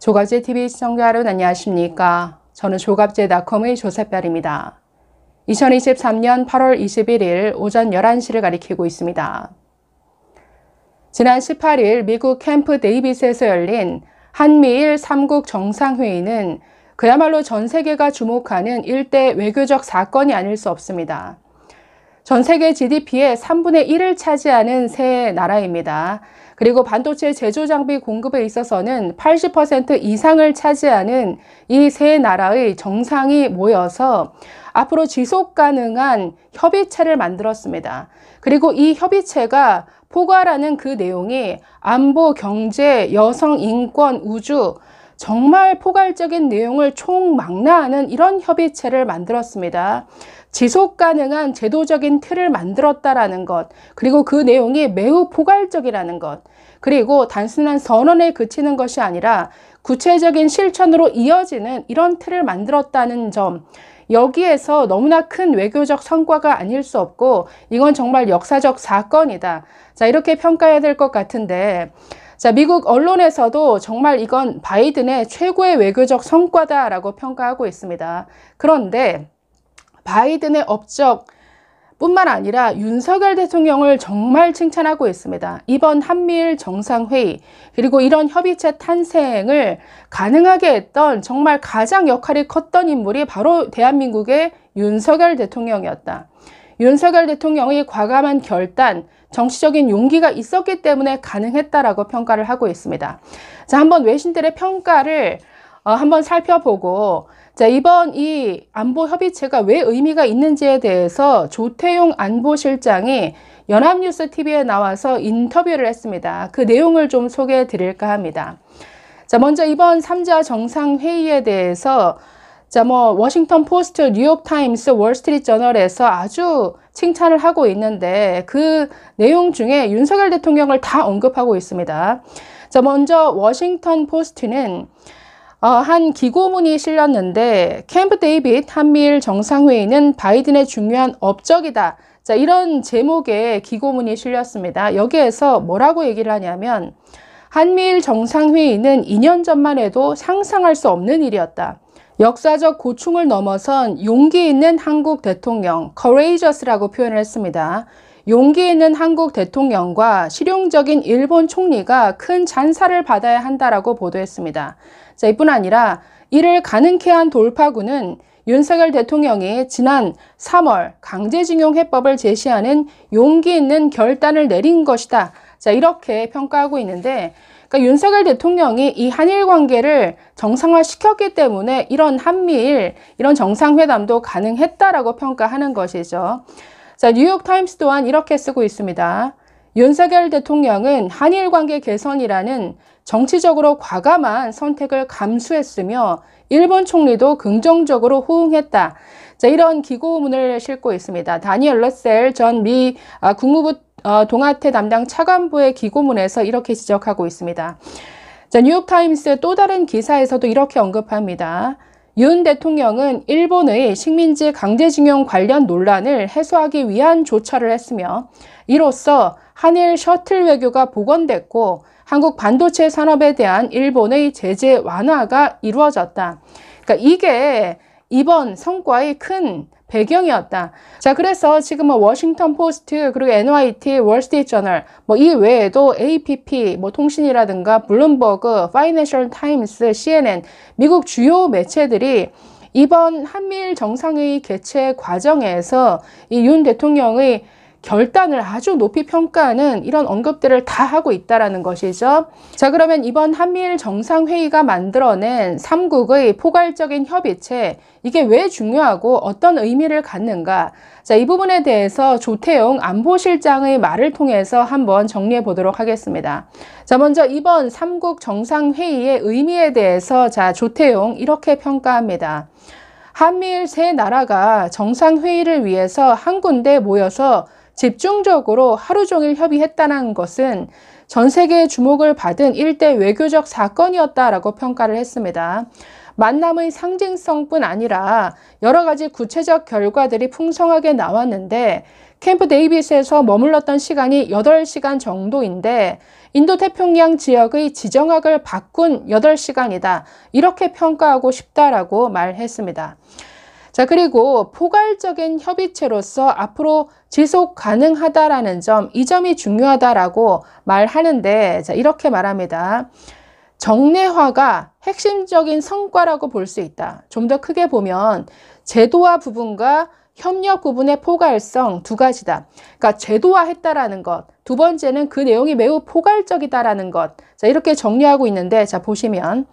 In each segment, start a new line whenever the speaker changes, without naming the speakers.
조갑제 TV 시청자 여러분 안녕하십니까? 저는 조갑제닷컴의 조세별입니다. 2023년 8월 21일 오전 11시를 가리키고 있습니다. 지난 18일 미국 캠프 데이비스에서 열린 한미일 3국 정상회의는 그야말로 전 세계가 주목하는 일대 외교적 사건이 아닐 수 없습니다. 전 세계 GDP의 3분의 1을 차지하는 세 나라입니다. 그리고 반도체 제조 장비 공급에 있어서는 80% 이상을 차지하는 이 세 나라의 정상이 모여서 앞으로 지속 가능한 협의체를 만들었습니다. 그리고 이 협의체가 포괄하는 그 내용이 안보, 경제, 여성, 인권, 우주, 정말 포괄적인 내용을 총망라하는 이런 협의체를 만들었습니다. 지속 가능한 제도적인 틀을 만들었다라는 것, 그리고 그 내용이 매우 포괄적이라는 것, 그리고 단순한 선언에 그치는 것이 아니라 구체적인 실천으로 이어지는 이런 틀을 만들었다는 점, 여기에서 너무나 큰 외교적 성과가 아닐 수 없고, 이건 정말 역사적 사건이다. 자, 이렇게 평가해야 될 것 같은데, 자, 미국 언론에서도 정말 이건 바이든의 최고의 외교적 성과다라고 평가하고 있습니다. 그런데 바이든의 업적 뿐만 아니라 윤석열 대통령을 정말 칭찬하고 있습니다. 이번 한미일 정상회의 그리고 이런 협의체 탄생을 가능하게 했던 정말 가장 역할이 컸던 인물이 바로 대한민국의 윤석열 대통령이었다. 윤석열 대통령의 과감한 결단, 정치적인 용기가 있었기 때문에 가능했다라고 평가를 하고 있습니다. 자, 한번 외신들의 평가를 어, 한번 살펴보고 자, 이번 이 안보 협의체가 왜 의미가 있는지에 대해서 조태용 안보실장이 연합뉴스 TV에 나와서 인터뷰를 했습니다. 그 내용을 좀 소개해 드릴까 합니다. 자, 먼저 이번 3자 정상회의에 대해서 자, 뭐 워싱턴 포스트, 뉴욕 타임스, 월스트리트 저널에서 아주 칭찬을 하고 있는데 그 내용 중에 윤석열 대통령을 다 언급하고 있습니다. 자, 먼저 워싱턴 포스트는 어, 한 기고문이 실렸는데 캠프 데이빗 한미일 정상회의는 바이든의 중요한 업적이다. 자, 이런 제목의 기고문이 실렸습니다. 여기에서 뭐라고 얘기를 하냐면 한미일 정상회의는 2년 전만 해도 상상할 수 없는 일이었다. 역사적 고충을 넘어선 용기 있는 한국 대통령, courageous라고 표현을 했습니다. 용기 있는 한국 대통령과 실용적인 일본 총리가 큰 잔사를 받아야 한다라고 보도했습니다. 자, 이뿐 아니라 이를 가능케 한 돌파구는 윤석열 대통령이 지난 3월 강제징용 해법을 제시하는 용기 있는 결단을 내린 것이다. 자, 이렇게 평가하고 있는데 그러니까 윤석열 대통령이 이 한일 관계를 정상화시켰기 때문에 이런 한미일 이런 정상회담도 가능했다라고 평가하는 것이죠. 자, 뉴욕타임스 또한 이렇게 쓰고 있습니다. 윤석열 대통령은 한일 관계 개선이라는 정치적으로 과감한 선택을 감수했으며 일본 총리도 긍정적으로 호응했다. 자, 이런 기고문을 싣고 있습니다. 다니엘 러셀 전미 아, 국무부 어, 동아태 담당 차관부의 기고문에서 이렇게 지적하고 있습니다. 자, 뉴욕타임스의 또 다른 기사에서도 이렇게 언급합니다. 윤 대통령은 일본의 식민지 강제징용 관련 논란을 해소하기 위한 조처를 했으며 이로써 한일 셔틀 외교가 복원됐고 한국 반도체 산업에 대한 일본의 제재 완화가 이루어졌다. 그러니까 이게 이번 성과의 큰 배경이었다. 자, 그래서 지금 뭐 워싱턴 포스트, 그리고 NYT, 월스트리트 저널, 뭐 이 외에도 APP, 뭐 통신이라든가 블룸버그, 파이낸셜 타임스, CNN, 미국 주요 매체들이 이번 한미일 정상회의 개최 과정에서 이 윤 대통령의 결단을 아주 높이 평가하는 이런 언급들을 다 하고 있다는 것이죠. 자, 그러면 이번 한미일 정상회의가 만들어낸 3국의 포괄적인 협의체, 이게 왜 중요하고 어떤 의미를 갖는가? 자, 이 부분에 대해서 조태용 안보실장의 말을 통해서 한번 정리해 보도록 하겠습니다. 자, 먼저 이번 3국 정상회의의 의미에 대해서 자, 조태용 이렇게 평가합니다. 한미일 세 나라가 정상회의를 위해서 한 군데 모여서 집중적으로 하루 종일 협의했다는 것은 전 세계의 주목을 받은 일대 외교적 사건이었다라고 평가를 했습니다. 만남의 상징성뿐 아니라 여러 가지 구체적 결과들이 풍성하게 나왔는데 캠프 데이비스에서 머물렀던 시간이 8시간 정도인데 인도 태평양 지역의 지정학을 바꾼 8시간이다. 이렇게 평가하고 싶다라고 말했습니다. 자, 그리고 포괄적인 협의체로서 앞으로 지속 가능하다라는 점, 이 점이 중요하다라고 말하는데 자, 이렇게 말합니다. 정례화가 핵심적인 성과라고 볼 수 있다. 좀 더 크게 보면 제도화 부분과 협력 부분의 포괄성 두 가지다. 그러니까 제도화했다라는 것, 두 번째는 그 내용이 매우 포괄적이다라는 것. 자, 이렇게 정리하고 있는데 자, 보시면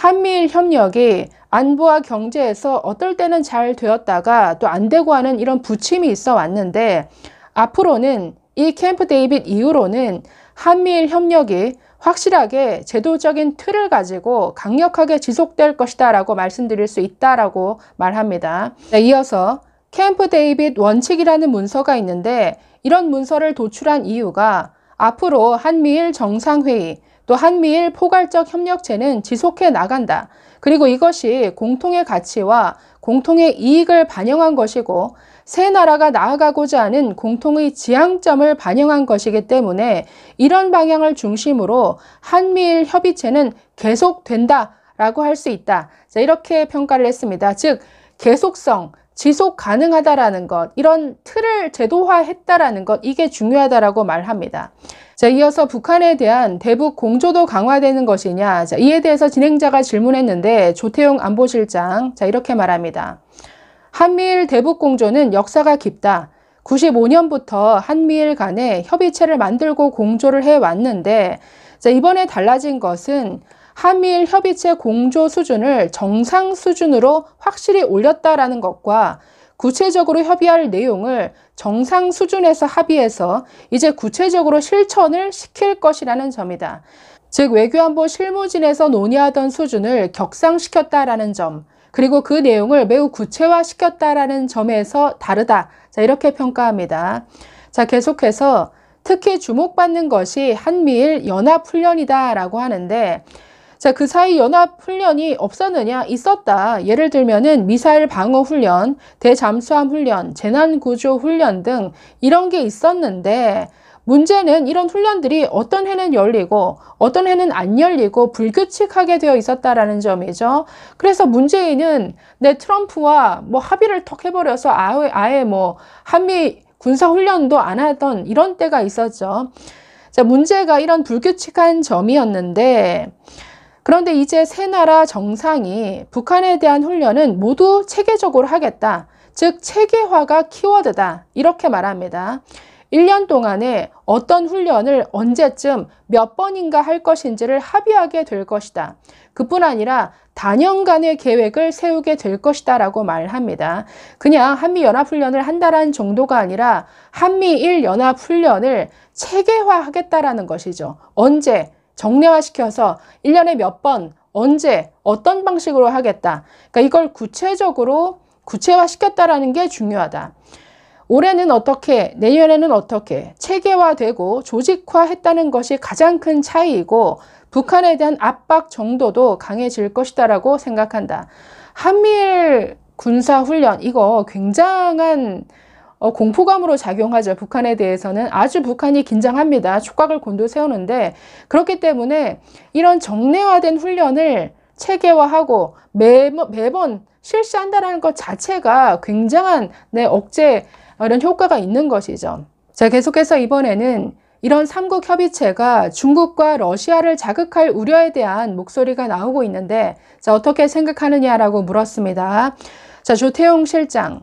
한미일 협력이 안보와 경제에서 어떨 때는 잘 되었다가 또 안 되고 하는 이런 부침이 있어 왔는데 앞으로는 이 캠프 데이빗 이후로는 한미일 협력이 확실하게 제도적인 틀을 가지고 강력하게 지속될 것이다 라고 말씀드릴 수 있다라고 말합니다. 네, 이어서 캠프 데이빗 원칙이라는 문서가 있는데 이런 문서를 도출한 이유가 앞으로 한미일 정상회의 또 한미일 포괄적 협력체는 지속해 나간다. 그리고 이것이 공통의 가치와 공통의 이익을 반영한 것이고 세 나라가 나아가고자 하는 공통의 지향점을 반영한 것이기 때문에 이런 방향을 중심으로 한미일 협의체는 계속된다 라고 할 수 있다. 자, 이렇게 평가를 했습니다. 즉, 계속성, 지속 가능하다라는 것, 이런 틀을 제도화했다라는 것, 이게 중요하다라고 말합니다. 자, 이어서 북한에 대한 대북 공조도 강화되는 것이냐. 자, 이에 대해서 진행자가 질문했는데 조태용 안보실장 자, 이렇게 말합니다. 한미일 대북 공조는 역사가 깊다. 95년부터 한미일 간에 협의체를 만들고 공조를 해왔는데 자, 이번에 달라진 것은 한미일 협의체 공조 수준을 정상 수준으로 확실히 올렸다라는 것과 구체적으로 협의할 내용을 정상 수준에서 합의해서 이제 구체적으로 실천을 시킬 것이라는 점이다. 즉 외교안보 실무진에서 논의하던 수준을 격상시켰다라는 점 그리고 그 내용을 매우 구체화시켰다라는 점에서 다르다. 자 이렇게 평가합니다. 자 계속해서 특히 주목받는 것이 한미일 연합훈련이다라고 하는데 자, 그 사이 연합 훈련이 없었느냐? 있었다. 예를 들면은 미사일 방어 훈련, 대잠수함 훈련, 재난 구조 훈련 등 이런 게 있었는데 문제는 이런 훈련들이 어떤 해는 열리고 어떤 해는 안 열리고 불규칙하게 되어 있었다라는 점이죠. 그래서 문재인은 내 트럼프와 뭐 합의를 턱 해버려서 아예, 아예 뭐 한미 군사훈련도 안 하던 이런 때가 있었죠. 자, 문제가 이런 불규칙한 점이었는데, 그런데 이제 세 나라 정상이 북한에 대한 훈련은 모두 체계적으로 하겠다. 즉 체계화가 키워드다. 이렇게 말합니다. 1년 동안에 어떤 훈련을 언제쯤 몇 번인가 할 것인지를 합의하게 될 것이다. 그뿐 아니라 단연간의 계획을 세우게 될 것이다 라고 말합니다. 그냥 한미연합훈련을 한다는 정도가 아니라 한미일연합훈련을 체계화하겠다라는 것이죠. 언제, 정례화시켜서 1년에 몇 번, 언제, 어떤 방식으로 하겠다. 그러니까 이걸 구체적으로 구체화시켰다라는 게 중요하다. 올해는 어떻게, 내년에는 어떻게 체계화되고 조직화했다는 것이 가장 큰 차이이고 북한에 대한 압박 정도도 강해질 것이다라고 생각한다. 한미일 군사훈련, 이거 굉장한 어, 공포감으로 작용하죠. 북한에 대해서는 아주 북한이 긴장합니다. 촉각을 곤두세우는데 그렇기 때문에 이런 정례화된 훈련을 체계화하고 매, 매번 실시한다라는 것 자체가 굉장한 내 네, 억제 이런 효과가 있는 것이죠. 자, 계속해서 이번에는 이런 삼국 협의체가 중국과 러시아를 자극할 우려에 대한 목소리가 나오고 있는데 자, 어떻게 생각하느냐라고 물었습니다. 자, 조태용 실장.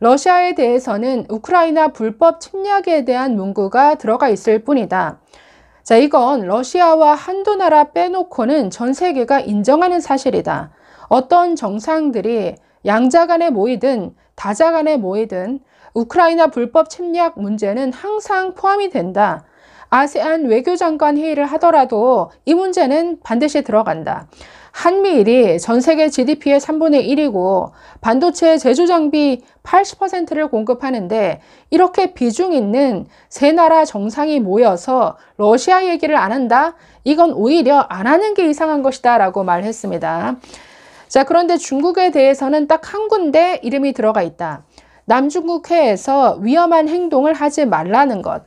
러시아에 대해서는 우크라이나 불법 침략에 대한 문구가 들어가 있을 뿐이다. 자, 이건 러시아와 한두 나라 빼놓고는 전 세계가 인정하는 사실이다. 어떤 정상들이 양자 간에 모이든 다자 간에 모이든 우크라이나 불법 침략 문제는 항상 포함이 된다. 아세안 외교장관 회의를 하더라도 이 문제는 반드시 들어간다. 한미일이 전 세계 GDP의 3분의 1이고 반도체 제조 장비 80%를 공급하는데 이렇게 비중 있는 세 나라 정상이 모여서 러시아 얘기를 안 한다? 이건 오히려 안 하는 게 이상한 것이다 라고 말했습니다. 자, 그런데 중국에 대해서는 딱 한 군데 이름이 들어가 있다. 남중국해에서 위험한 행동을 하지 말라는 것.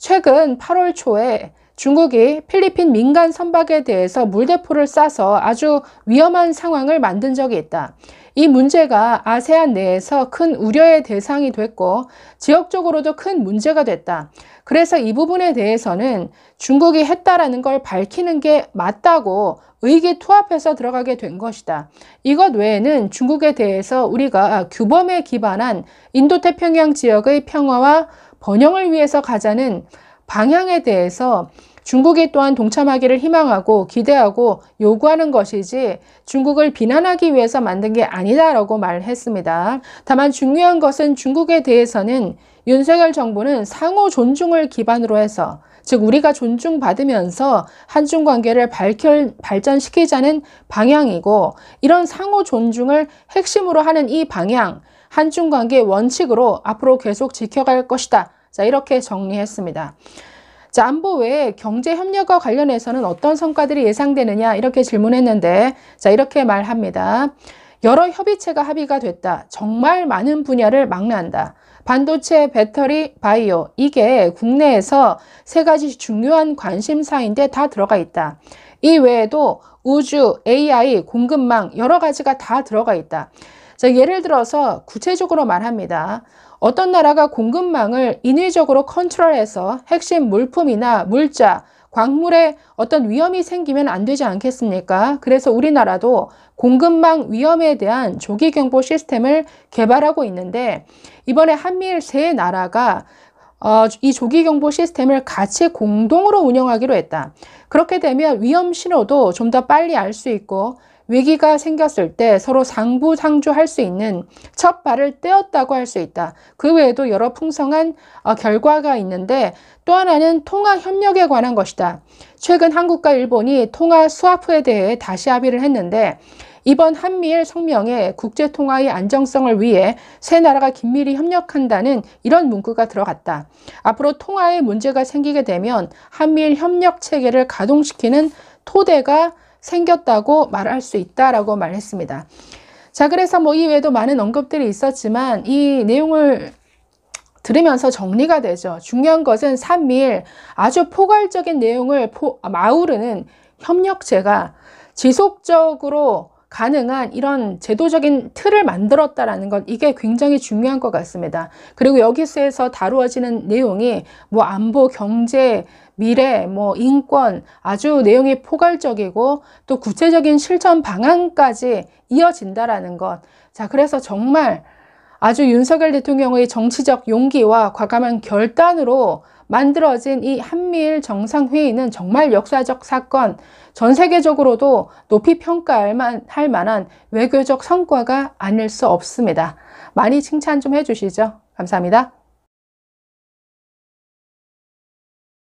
최근 8월 초에 중국이 필리핀 민간 선박에 대해서 물대포를 쏴서 아주 위험한 상황을 만든 적이 있다. 이 문제가 아세안 내에서 큰 우려의 대상이 됐고 지역적으로도 큰 문제가 됐다. 그래서 이 부분에 대해서는 중국이 했다라는 걸 밝히는 게 맞다고 의기투합해서 들어가게 된 것이다. 이것 외에는 중국에 대해서 우리가 규범에 기반한 인도태평양 지역의 평화와 번영을 위해서 가자는 방향에 대해서 중국이 또한 동참하기를 희망하고 기대하고 요구하는 것이지 중국을 비난하기 위해서 만든 게 아니다라고 말했습니다. 다만 중요한 것은 중국에 대해서는 윤석열 정부는 상호 존중을 기반으로 해서 즉 우리가 존중받으면서 한중 관계를 발결, 발전시키자는 방향이고 이런 상호 존중을 핵심으로 하는 이 방향 한중 관계 원칙으로 앞으로 계속 지켜갈 것이다. 자, 이렇게 정리했습니다. 자, 안보 외에 경제 협력과 관련해서는 어떤 성과들이 예상되느냐 이렇게 질문했는데 자, 이렇게 말합니다. 여러 협의체가 합의가 됐다. 정말 많은 분야를 망라한다. 반도체, 배터리, 바이오 이게 국내에서 세 가지 중요한 관심사인데 다 들어가 있다. 이 외에도 우주, AI, 공급망 여러 가지가 다 들어가 있다. 자, 예를 들어서 구체적으로 말합니다. 어떤 나라가 공급망을 인위적으로 컨트롤해서 핵심 물품이나 물자, 광물에 어떤 위험이 생기면 안 되지 않겠습니까? 그래서 우리나라도 공급망 위험에 대한 조기 경보 시스템을 개발하고 있는데 이번에 한미일 세 나라가 어, 이 조기 경보 시스템을 같이 공동으로 운영하기로 했다. 그렇게 되면 위험 신호도 좀 더 빨리 알 수 있고 위기가 생겼을 때 서로 상부상조할 수 있는 첫 발을 떼었다고 할 수 있다. 그 외에도 여러 풍성한 어, 결과가 있는데 또 하나는 통화협력에 관한 것이다. 최근 한국과 일본이 통화 수화프에 대해 다시 합의를 했는데 이번 한미일 성명에 국제통화의 안정성을 위해 세 나라가 긴밀히 협력한다는 이런 문구가 들어갔다. 앞으로 통화에 문제가 생기게 되면 한미일 협력 체계를 가동시키는 토대가 생겼다고 말할 수 있다라고 말했습니다. 자, 그래서 뭐 이외에도 많은 언급들이 있었지만 이 내용을 들으면서 정리가 되죠. 중요한 것은 산미일 아주 포괄적인 내용을 포, 마우르는 아, 협력체가 지속적으로 가능한 이런 제도적인 틀을 만들었다라는 건 이게 굉장히 중요한 것 같습니다. 그리고 여기서에서 다루어지는 내용이 뭐 안보, 경제, 미래, 뭐 인권 아주 내용이 포괄적이고 또 구체적인 실천 방안까지 이어진다라는 것. 자, 그래서 정말 아주 윤석열 대통령의 정치적 용기와 과감한 결단으로 만들어진 이 한미일 정상회의는 정말 역사적 사건, 전 세계적으로도 높이 평가할 만, 할 만한 외교적 성과가 아닐 수 없습니다. 많이 칭찬 좀 해주시죠. 감사합니다.